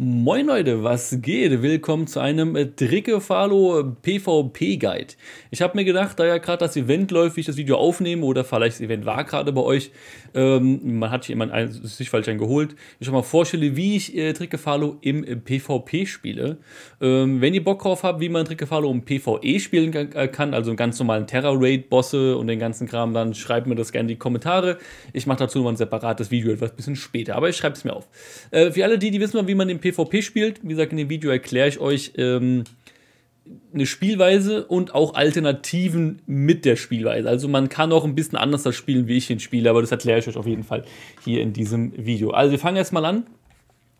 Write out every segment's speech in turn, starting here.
Moin Leute, was geht? Willkommen zu einem äh, Trickefalo PvP äh, Guide. Ich habe mir gedacht, da ja gerade das Event läuft, wie ich das Video aufnehme oder vielleicht das Event war gerade bei euch, ähm, man hat sich immer einen Sichtfallschein geholt. Ich schon mal vorstelle, wie ich äh, Trickefalo im, im äh, PvP spiele. Ähm, wenn ihr Bock drauf habt, wie man Trickefalo im PvE spielen äh, kann, also einen ganz normalen Terror-Raid-Bosse und den ganzen Kram, dann schreibt mir das gerne in die Kommentare. Ich mache dazu nochmal ein separates Video etwas bisschen später, aber ich schreibe es mir auf. Äh, für alle die, die wissen, wie man im PvP spielt, wie gesagt, in dem Video erkläre ich euch, ähm, eine Spielweise und auch Alternativen mit der Spielweise. Also man kann auch ein bisschen anders das spielen, wie ich ihn spiele, aber das erkläre ich euch auf jeden Fall hier in diesem Video. Also wir fangen erstmal an.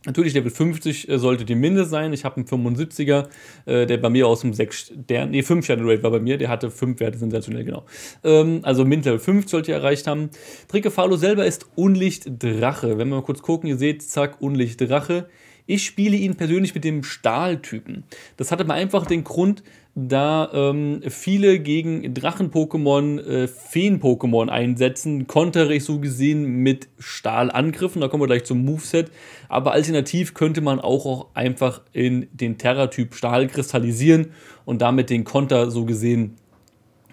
Natürlich, Level 50 äh, sollte die Minde sein. Ich habe einen 75er, äh, der bei mir aus dem 6 Stern, nee, 5 Sterne Rate war bei mir, der hatte 5 Werte, sensationell, genau. Ähm, also Mint Level 5 sollte ihr erreicht haben. Trickefalo selber ist Unlicht Drache. Wenn wir mal kurz gucken, ihr seht, zack, Unlicht Drache. Ich spiele ihn persönlich mit dem Stahltypen. Das hatte mal einfach den Grund, da ähm, viele gegen Drachen-Pokémon, äh, Feen-Pokémon einsetzen, kontere ich so gesehen mit Stahlangriffen. Da kommen wir gleich zum Moveset. Aber alternativ könnte man auch, auch einfach in den Terra-Typ Stahl kristallisieren und damit den Konter so gesehen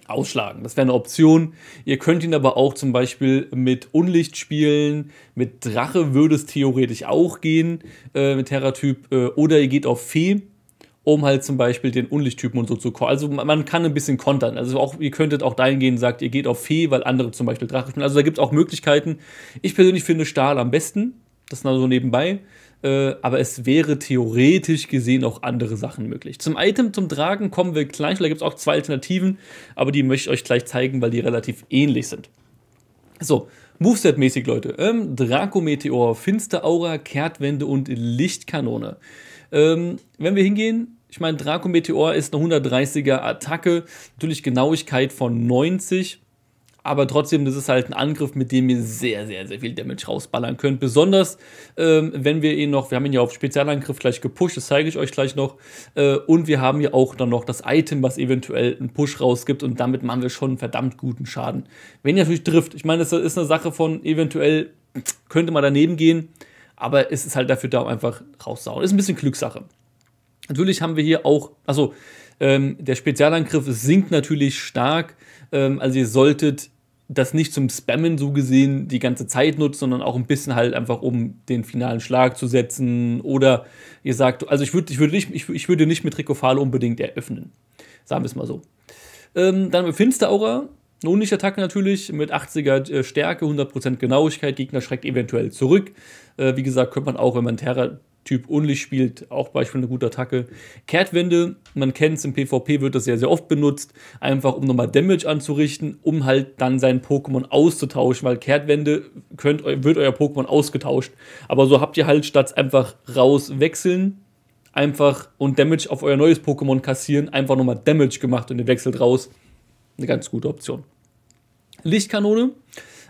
ausschlagen. Das wäre eine Option. Ihr könnt ihn aber auch zum Beispiel mit Unlicht spielen, mit Drache würde es theoretisch auch gehen, äh, mit Terra-Typ, äh, oder ihr geht auf Fee, um halt zum Beispiel den Unlichttypen und so zu call. Also man kann ein bisschen kontern. Also auch, ihr könntet auch dahin gehen, und sagt, ihr geht auf Fee, weil andere zum Beispiel Drache spielen. Also da gibt es auch Möglichkeiten. Ich persönlich finde Stahl am besten. Das ist nur so nebenbei. Äh, aber es wäre theoretisch gesehen auch andere Sachen möglich. Zum Item zum Tragen kommen wir gleich. Da gibt es auch zwei Alternativen, aber die möchte ich euch gleich zeigen, weil die relativ ähnlich sind. So, Moveset-mäßig, Leute. Ähm, Draco-Meteor, Finsteraura, Kehrtwende und Lichtkanone. Ähm, wenn wir hingehen, ich meine, Draco-Meteor ist eine 130er Attacke, natürlich Genauigkeit von 90 aber trotzdem, das ist halt ein Angriff, mit dem ihr sehr, sehr, sehr viel Damage rausballern könnt. Besonders, ähm, wenn wir ihn noch, wir haben ihn ja auf Spezialangriff gleich gepusht, das zeige ich euch gleich noch. Äh, und wir haben ja auch dann noch das Item, was eventuell einen Push rausgibt und damit machen wir schon verdammt guten Schaden. Wenn ihr natürlich trifft, ich meine, das ist eine Sache von eventuell, könnte man daneben gehen, aber es ist halt dafür da, um einfach rauszuhauen. Ist ein bisschen Glückssache. Natürlich haben wir hier auch, also ähm, der Spezialangriff sinkt natürlich stark. Ähm, also ihr solltet das nicht zum Spammen so gesehen die ganze Zeit nutzt, sondern auch ein bisschen halt einfach, um den finalen Schlag zu setzen. Oder ihr sagt, also ich würde ich würd nicht, ich, ich würde nicht mit Trikofale unbedingt eröffnen. Sagen wir es mal so. Ähm, dann mit Finsteraura, eine attacke natürlich, mit 80er äh, Stärke, 100% Genauigkeit, Gegner schreckt eventuell zurück. Äh, wie gesagt, könnte man auch, wenn man Terra Typ Unlich spielt, auch Beispiel eine gute Attacke. Kehrtwende, man kennt es, im PvP wird das sehr, sehr oft benutzt, einfach um nochmal Damage anzurichten, um halt dann sein Pokémon auszutauschen, weil Kehrtwende könnt, wird euer Pokémon ausgetauscht. Aber so habt ihr halt statt einfach rauswechseln, einfach und Damage auf euer neues Pokémon kassieren, einfach nochmal Damage gemacht und ihr wechselt raus. Eine ganz gute Option. Lichtkanone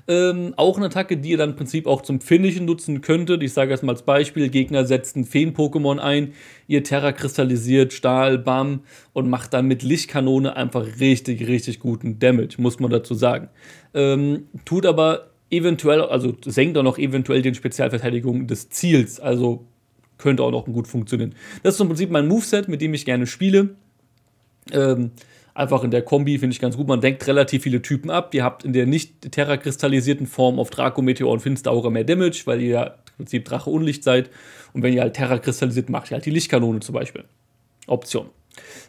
ähm, auch eine Attacke, die ihr dann im Prinzip auch zum Finnischen nutzen könntet. Ich sage erstmal als Beispiel: Gegner setzt ein Feen-Pokémon ein, ihr Terra kristallisiert Stahl, Bam und macht dann mit Lichtkanone einfach richtig, richtig guten Damage, muss man dazu sagen. Ähm, tut aber eventuell, also senkt auch noch eventuell den Spezialverteidigung des Ziels. Also könnte auch noch gut funktionieren. Das ist im Prinzip mein Moveset, mit dem ich gerne spiele. Ähm, einfach in der Kombi, finde ich ganz gut. Man denkt relativ viele Typen ab. Ihr habt in der nicht terrakristallisierten Form auf Draco, Meteor und Finstaurer mehr Damage, weil ihr ja im Prinzip Drache Unlicht seid. Und wenn ihr halt terrakristallisiert, macht ihr halt die Lichtkanone zum Beispiel. Option.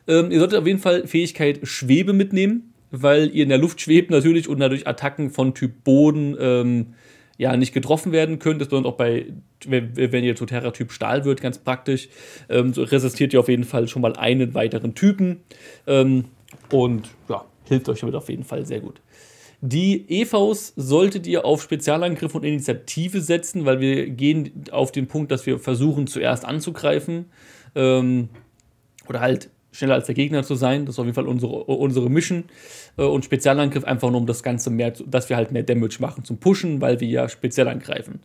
Ähm, ihr solltet auf jeden Fall Fähigkeit Schwebe mitnehmen, weil ihr in der Luft schwebt natürlich und dadurch Attacken von Typ Boden ähm, ja nicht getroffen werden können. Das bedeutet auch bei, wenn ihr zu Terra-Typ Stahl wird, ganz praktisch, ähm, so resistiert ihr auf jeden Fall schon mal einen weiteren Typen. Ähm, und ja, hilft euch damit auf jeden Fall sehr gut. Die EVs solltet ihr auf Spezialangriff und Initiative setzen, weil wir gehen auf den Punkt, dass wir versuchen, zuerst anzugreifen. Ähm, oder halt schneller als der Gegner zu sein. Das ist auf jeden Fall unsere, unsere Mission. Äh, und Spezialangriff einfach nur um das Ganze mehr, dass wir halt mehr Damage machen zum Pushen, weil wir ja speziell angreifen.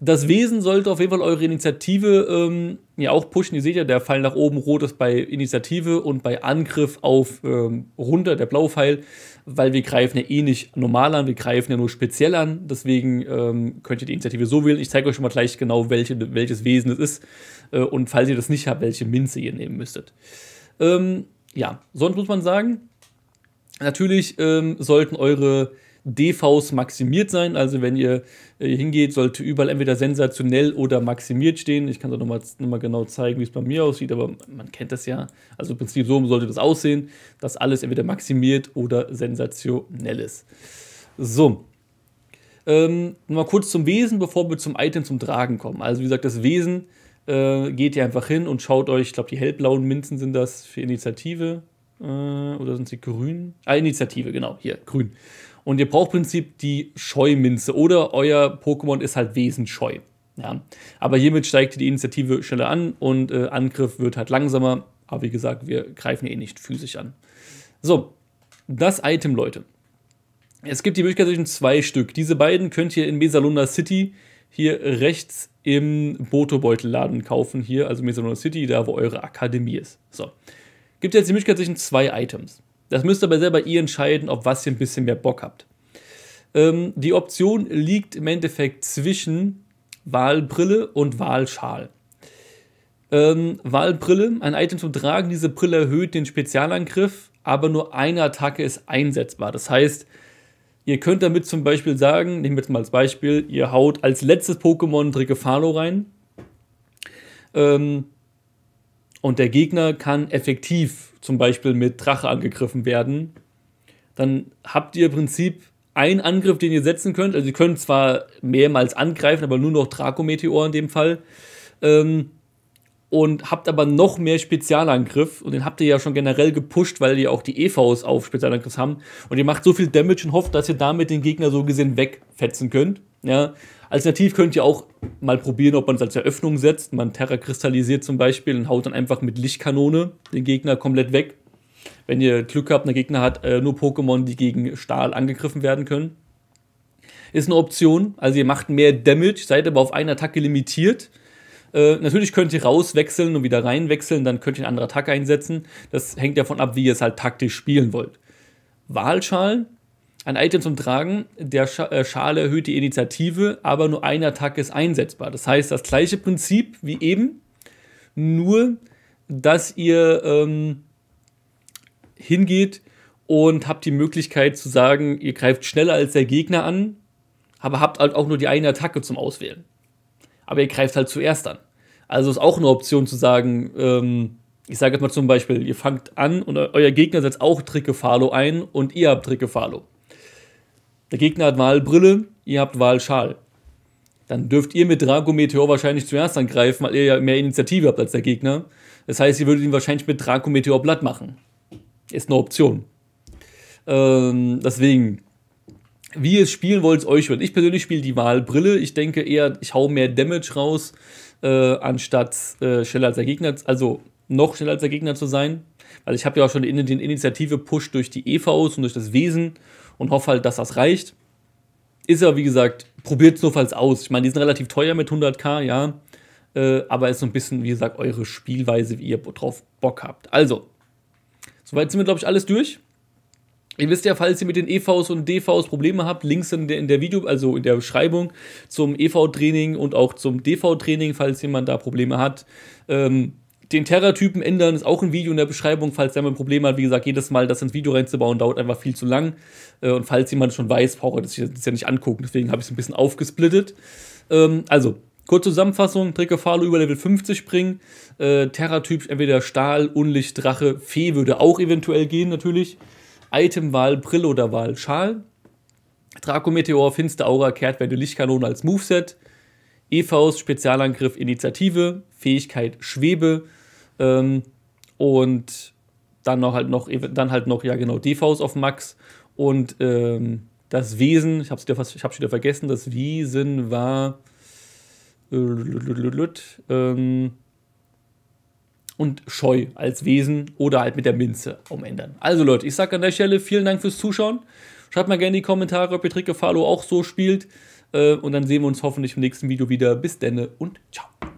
Das Wesen sollte auf jeden Fall eure Initiative ähm, ja auch pushen. Ihr seht ja, der Pfeil nach oben rot ist bei Initiative und bei Angriff auf ähm, runter, der blaue Pfeil, weil wir greifen ja eh nicht normal an, wir greifen ja nur speziell an. Deswegen ähm, könnt ihr die Initiative so wählen. Ich zeige euch schon mal gleich genau, welche, welches Wesen es ist. Äh, und falls ihr das nicht habt, welche Minze ihr nehmen müsstet. Ähm, ja, sonst muss man sagen, natürlich ähm, sollten eure DVs maximiert sein. Also wenn ihr äh, hingeht, sollte überall entweder sensationell oder maximiert stehen. Ich kann es nochmal noch mal genau zeigen, wie es bei mir aussieht, aber man kennt das ja. Also im Prinzip so sollte das aussehen, dass alles entweder maximiert oder sensationell ist. So. Ähm, mal kurz zum Wesen, bevor wir zum Item zum Tragen kommen. Also wie gesagt, das Wesen äh, geht ihr einfach hin und schaut euch, ich glaube, die hellblauen Minzen sind das für Initiative. Äh, oder sind sie grün? Ah, Initiative, genau, hier, grün. Und ihr braucht im Prinzip die Scheuminze oder euer Pokémon ist halt wesensscheu. Ja. Aber hiermit steigt die Initiative schneller an und äh, Angriff wird halt langsamer. Aber wie gesagt, wir greifen eh nicht physisch an. So, das Item, Leute. Es gibt die Möglichkeit zwischen zwei Stück. Diese beiden könnt ihr in Mesalunda City hier rechts im Botobeutelladen kaufen, hier, also Mesonor City, da wo eure Akademie ist. So. Gibt jetzt die Möglichkeit zwischen zwei Items. Das müsst ihr aber selber ihr entscheiden, auf was ihr ein bisschen mehr Bock habt. Ähm, die Option liegt im Endeffekt zwischen Wahlbrille und Wahlschal. Ähm, Wahlbrille, ein Item zum Tragen. Diese Brille erhöht den Spezialangriff, aber nur eine Attacke ist einsetzbar. Das heißt, Ihr könnt damit zum Beispiel sagen, nehmen wir jetzt mal als Beispiel, ihr haut als letztes Pokémon Drigefalo rein. Ähm, und der Gegner kann effektiv zum Beispiel mit Drache angegriffen werden. Dann habt ihr im Prinzip einen Angriff, den ihr setzen könnt. Also ihr könnt zwar mehrmals angreifen, aber nur noch Draco-Meteor in dem Fall. Ähm, und habt aber noch mehr Spezialangriff und den habt ihr ja schon generell gepusht, weil ihr auch die EVs auf Spezialangriff haben und ihr macht so viel Damage und hofft, dass ihr damit den Gegner so gesehen wegfetzen könnt. Ja. Alternativ könnt ihr auch mal probieren, ob man es als Eröffnung setzt. Man Terra kristallisiert zum Beispiel und haut dann einfach mit Lichtkanone den Gegner komplett weg. Wenn ihr Glück habt, der Gegner hat äh, nur Pokémon, die gegen Stahl angegriffen werden können. Ist eine Option. Also ihr macht mehr Damage, seid aber auf eine Attacke limitiert äh, natürlich könnt ihr rauswechseln und wieder reinwechseln, dann könnt ihr einen anderen Attack einsetzen. Das hängt davon ab, wie ihr es halt taktisch spielen wollt. Wahlschalen, ein Item zum Tragen, der äh, Schale erhöht die Initiative, aber nur ein Attack ist einsetzbar. Das heißt, das gleiche Prinzip wie eben, nur dass ihr ähm, hingeht und habt die Möglichkeit zu sagen, ihr greift schneller als der Gegner an, aber habt halt auch nur die eine Attacke zum Auswählen aber ihr greift halt zuerst an. Also ist auch eine Option zu sagen, ähm, ich sage jetzt mal zum Beispiel, ihr fangt an und euer Gegner setzt auch Trickefalo ein und ihr habt Trickefalo. Der Gegner hat Wahlbrille, ihr habt Wahlschal. Dann dürft ihr mit Drago Meteor wahrscheinlich zuerst angreifen, weil ihr ja mehr Initiative habt als der Gegner. Das heißt, ihr würdet ihn wahrscheinlich mit Draco Meteor platt machen. Ist eine Option. Ähm, deswegen, wie ihr es spielen wollt, ist euch hören. Ich persönlich spiele die Wahlbrille. Ich denke eher, ich hau mehr Damage raus, äh, anstatt äh, schneller als der Gegner, also noch schneller als der Gegner zu sein. Weil ich habe ja auch schon den, Initiative-Push durch die EVs und durch das Wesen und hoffe halt, dass das reicht. Ist ja, wie gesagt, probiert es nurfalls aus. Ich meine, die sind relativ teuer mit 100k, ja. Äh, aber ist so ein bisschen, wie gesagt, eure Spielweise, wie ihr drauf Bock habt. Also, soweit sind wir, glaube ich, alles durch. Ihr wisst ja, falls ihr mit den EVs und DVs Probleme habt, Links in der, in der Video, also in der Beschreibung zum EV-Training und auch zum DV-Training, falls jemand da Probleme hat. Ähm, den Terra-Typen ändern ist auch ein Video in der Beschreibung, falls jemand ein Problem hat. Wie gesagt, jedes Mal das ins Video reinzubauen, dauert einfach viel zu lang. Äh, und falls jemand schon weiß, braucht er das jetzt ja nicht angucken. Deswegen habe ich es ein bisschen aufgesplittet. Ähm, also, Kurze Zusammenfassung: Trikefalo über Level 50 bringen. Äh, Terra-Typ entweder Stahl, Unlicht, Drache, Fee würde auch eventuell gehen, natürlich. Itemwahl, Brille oder Wahl, Schal. Draco Meteor, Finster Aura, Kehrtwende, Lichtkanone als Moveset. EVs, Spezialangriff, Initiative, Fähigkeit, Schwebe. Ähm, und dann noch halt noch, dann halt noch, ja genau, DVs auf Max. Und ähm, das Wesen, ich hab's wieder ich hab's wieder vergessen, das Wesen war. Ähm, und scheu als Wesen oder halt mit der Minze umändern. Also Leute, ich sage an der Stelle vielen Dank fürs Zuschauen. Schreibt mal gerne in die Kommentare, ob ihr Trick Falo auch so spielt. Äh, und dann sehen wir uns hoffentlich im nächsten Video wieder. Bis denne und ciao.